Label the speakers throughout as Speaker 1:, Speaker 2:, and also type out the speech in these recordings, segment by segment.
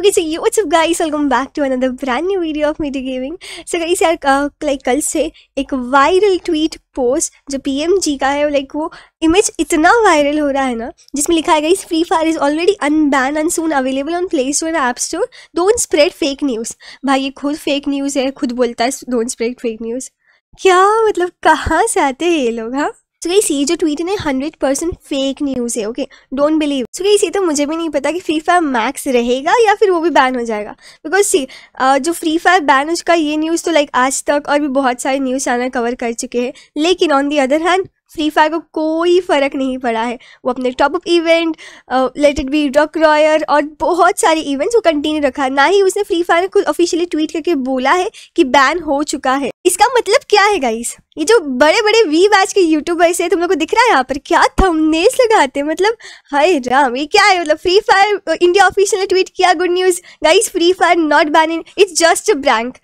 Speaker 1: okay so ये up guys welcome back to another brand new video of media gaming so guys यार like कल से एक viral tweet post जो जी का है लाइक वो इमेज इतना वायरल हो रहा है ना जिसमें लिखा है guys free fire is already unban and soon available on play store app store don't spread fake news भाई ये खुद फेक न्यूज़ है खुद बोलता है डोंट स्प्रेड फेक न्यूज़ क्या मतलब कहाँ से आते हैं ये लोग हाँ सो गई सी जो ट्वीट है हंड्रेड परसेंट फेक न्यूज़ है okay don't believe so see तो मुझे भी नहीं पता कि फ्री फायर मैक्स रहेगा या फिर वो भी बैन हो जाएगा बिकॉज सी uh, जो फ्री फायर बैन हो चुका ये न्यूज़ तो लाइक आज तक और भी बहुत सारे न्यूज़ चैनल कवर कर चुके हैं लेकिन on the other hand free fire को कोई फ़र्क नहीं पड़ा है वो अपने top up event let it be डॉक रॉयर और बहुत सारे इवेंट्स वो कंटिन्यू रखा ना ही उसने फ्री फायर को ऑफिशियली ट्वीट करके बोला है कि बैन हो चुका है इसका मतलब क्या है गाइस ये जो बड़े बड़े वी बैच के यूट्यूबर्स है तुम लोग को दिख रहा है यहाँ पर क्या थमनेस लगाते हैं मतलब हाय राम ये क्या है मतलब फ्री फायर इंडिया ऑफिशियल ने ट्वीट किया good news guys free fire not ban in it's just a prank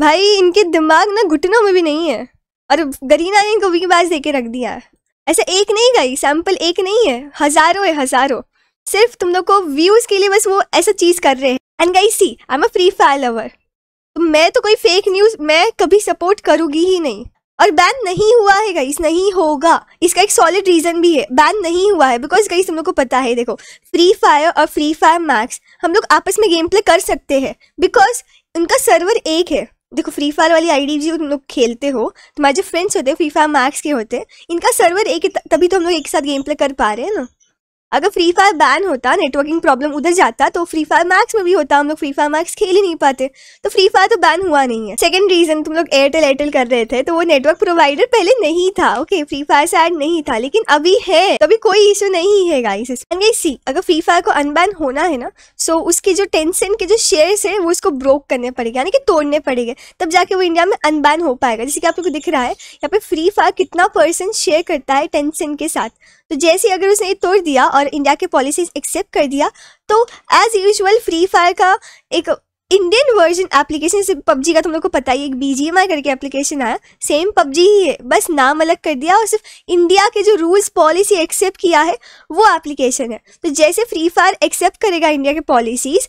Speaker 1: भाई इनके दिमाग ना घुटनों में भी नहीं है और गरीना ने इनको बाज़ दे के रख दिया है ऐसा एक नहीं गई सैम्पल एक नहीं है हज़ारों है हज़ारों सिर्फ तुम लोग को व्यूज़ के लिए बस वो ऐसा चीज़ कर रहे हैं and guys see I am a free fire lover तो मैं तो कोई फेक न्यूज़ मैं कभी सपोर्ट करूंगी ही नहीं और बैन नहीं हुआ है गाइस नहीं होगा इसका एक सॉलिड रीज़न भी है बैन नहीं हुआ है बिकॉज गाइस तुम लोग को पता है देखो फ्री फायर और फ्री फायर मैक्स हम लोग आपस में गेम प्ले कर सकते हैं बिकॉज उनका सर्वर एक है देखो फ्री फायर वाली डी जी तुम लोग खेलते हो तुम्हारे जो फ्रेंड्स होते हैं फ्री फायर मैक्स के होते हैं इनका सर्वर एक तभी तो हम लोग एक साथ गेम प्ले कर पा रहे हैं ना अगर फ्री फायर बैन होता नेटवर्किंग प्रॉब्लम उधर जाता तो फ्री फायर मैक्स में भी होता हम लोग फ्री फायर मैक्स खेल ही नहीं पाते तो फ्री फायर तो बैन हुआ नहीं है सेकंड रीजन तुम लोग एयरटेल एयरटेल कर रहे थे तो वो नेटवर्क प्रोवाइडर पहले नहीं था ओके फ्री फायर से ऐड नहीं था लेकिन अभी है तो अभी कोई इशू नहीं है गाइस सी अगर फ्री फायर को अनबैन होना है ना सो उसके जो टेन के जो शेयर है वो उसको ब्रोक करने पड़ेगा यानी कि तोड़ने पड़ेगा तब जाके वो इंडिया में अनबैन हो पाएगा जैसे कि आप लोग को दिख रहा है यहाँ पे फ्री फायर कितना परसेंट शेयर करता है टेन के साथ तो जैसे अगर उसने तोड़ दिया और इंडिया के पॉलिसीज एक्सेप्ट कर दिया तो एज़ यूजल फ्री फायर का एक इंडियन वर्जन एप्लीकेशन से पबजी का तुम लोग को पता ही एक बीजीएमआई करके एप्लीकेशन आया सेम पबजी ही है बस नाम अलग कर दिया और सिर्फ इंडिया के जो रूल्स पॉलिसी एक्सेप्ट किया है वो एप्लीकेशन है तो जैसे फ्री फायर एक्सेप्ट करेगा इंडिया के पॉलिसीज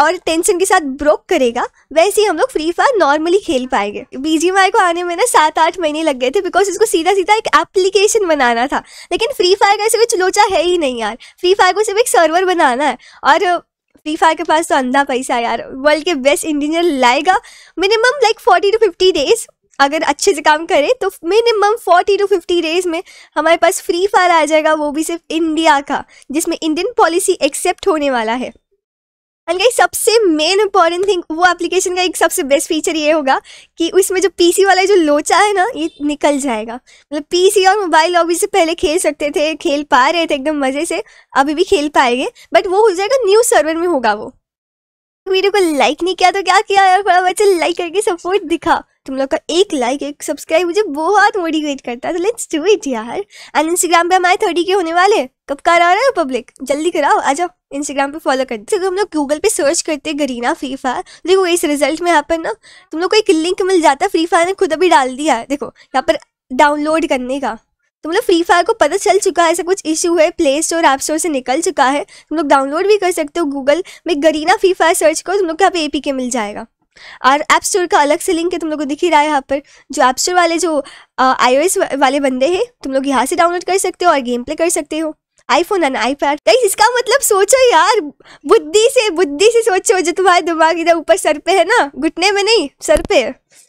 Speaker 1: और टेंशन के साथ ब्रोक करेगा वैसे ही हम लोग फ्री फायर नॉर्मली खेल पाएंगे बीजीएमआई को आने में ना सात आठ महीने लग गए थे बिकॉज इसको सीधा सीधा एक एप्लीकेशन बनाना था लेकिन फ्री फायर का ऐसे कुछ लोचा है ही नहीं यार फ्री फायर को सिर्फ एक सर्वर बनाना है और फ्री फायर के पास तो अंधा पैसा यार वर्ल्ड के बेस्ट इंजीनियर लाएगा minimum like forty to fifty days अगर अच्छे से काम करें तो minimum forty to fifty days में हमारे पास फ्री फायर आ जाएगा वो भी सिर्फ इंडिया का जिसमें इंडियन पॉलिसी एक्सेप्ट होने वाला है एंड गाइस सबसे मेन इंपॉर्टेंट थिंग वो एप्लीकेशन का एक सबसे बेस्ट फीचर ये होगा कि उसमें जो पीसी वाला जो लोचा है ना ये निकल जाएगा मतलब पीसी और मोबाइल लॉबी से पहले खेल सकते थे खेल पा रहे थे एकदम मज़े से अभी भी खेल पाएंगे बट वो हो जाएगा न्यू सर्वर में होगा वो वीडियो को लाइक नहीं किया तो क्या किया यार थोड़ा बच्चे लाइक करके सपोर्ट दिखा तुम लोग का एक लाइक एक सब्सक्राइब मुझे बहुत मोटिवेट करता है तो लेट्स डू इट यार एंड इंस्टाग्राम पे हमारे थर्टी के होने वाले कब कर आ रहे हो पब्लिक जल्दी कराओ आ जाओ इंस्टाग्राम पे फॉलो करते अगर हम लोग गूगल पे सर्च करते हैं गरीना फ्री फायर देखो इस रिजल्ट में यहाँ पर ना तुम लोग को एक लिंक मिल जाता है फ्री फायर ने खुद अभी डाल दिया है देखो यहाँ पर डाउनलोड करने का तुम लोग फ्री फायर को पता चल चुका है ऐसा कुछ इशू है प्ले स्टोर ऐप स्टोर से निकल चुका है तुम लोग डाउनलोड भी कर सकते हो गूगल में गरीना फ्री फायर सर्च करो तुम लोग को यहाँ पे ए पी के मिल जाएगा और ऐप स्टोर का अलग से लिंक है तुम लोग को दिख ही रहा है यहाँ पर जो ऐप स्टोर वाले जो आई वाले बंदे हैं तुम लोग यहाँ से डाउनलोड कर सकते हो और गेम प्ले कर सकते हो आईफोन एंड आई पैड इसका मतलब सोचो यार बुद्धि से बुद्धि से सोचो जो तुम्हारे दिमाग इधर ऊपर सर पे है ना घुटने में नहीं सर पे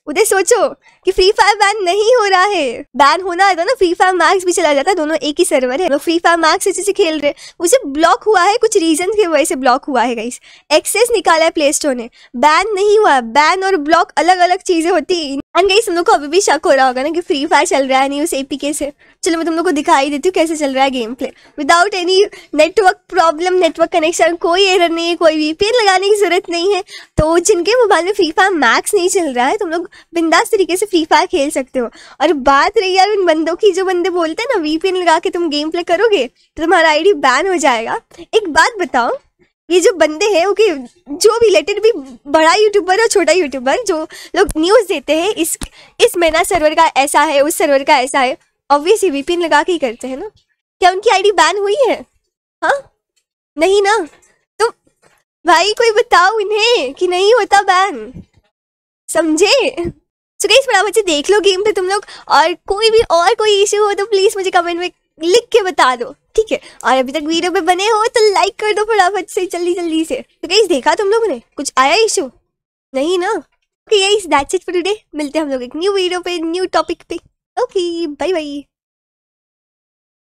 Speaker 1: उधर सोचो कि फ्री फायर बैन नहीं हो रहा है बैन होना है तो ना फ्री फायर मैक्स भी चला जाता है दोनों एक ही सर्वर है फ्री फायर मैक्स अच्छे से खेल रहे उसे ब्लॉक हुआ है कुछ रीजन की वजह से ब्लॉक हुआ है गाइस एक्सेस निकाला है प्ले स्टोर ने बैन नहीं हुआ बैन और ब्लॉक अलग अलग चीजें होती एंड गाइस तुम लोग को अभी भी शक हो रहा होगा ना कि फ्री फायर चल रहा है नहीं उस एपीके से चलो मैं तुम लोग को दिखाई देती हूँ कैसे चल रहा है game play without any network problem network connection कोई एरर नहीं है कोई वीपीएन लगाने की जरूरत नहीं है तो जिनके मोबाइल में फ्री फायर मैक्स नहीं चल रहा है तो तुम लोग बिंदास तरीके से फ्री फायर खेल सकते हो और बात रही यार उन बंदों की जो बंदे बोलते हैं ना वीपीएन लगा के तुम गेम प्ले करोगे तो तुम्हारा आईडी बैन हो जाएगा एक बात बताओ ये जो बंदे हैं ओके जो रिलेटेड भी, भी बड़ा यूट्यूबर और छोटा यूट्यूबर जो लोग न्यूज़ देते हैं इस इस मैना सर्वर का ऐसा है उस सर्वर का ऐसा है ऑब्वियसली वीपीएन लगा के ही करते हैं ना क्या उनकी आईडी बैन हुई है हाँ नहीं ना तो भाई कोई बताओ इन्हें कि नहीं होता बैन समझे तो गाइस बराबर से देख लो गेम पे तुम लोग और कोई भी और कोई इशू हो तो प्लीज़ मुझे कमेंट में लिख के बता दो ठीक है और अभी तक वीडियो पे बने हो तो लाइक कर दो फटाफट से जल्दी जल्दी से तो गाइस देखा तुम लोगों ने कुछ आया इशू नहीं ना okay guys that's it for today मिलते हैं हम लोग एक न्यू वीडियो पे न्यू टॉपिक पे ओके बाय बाय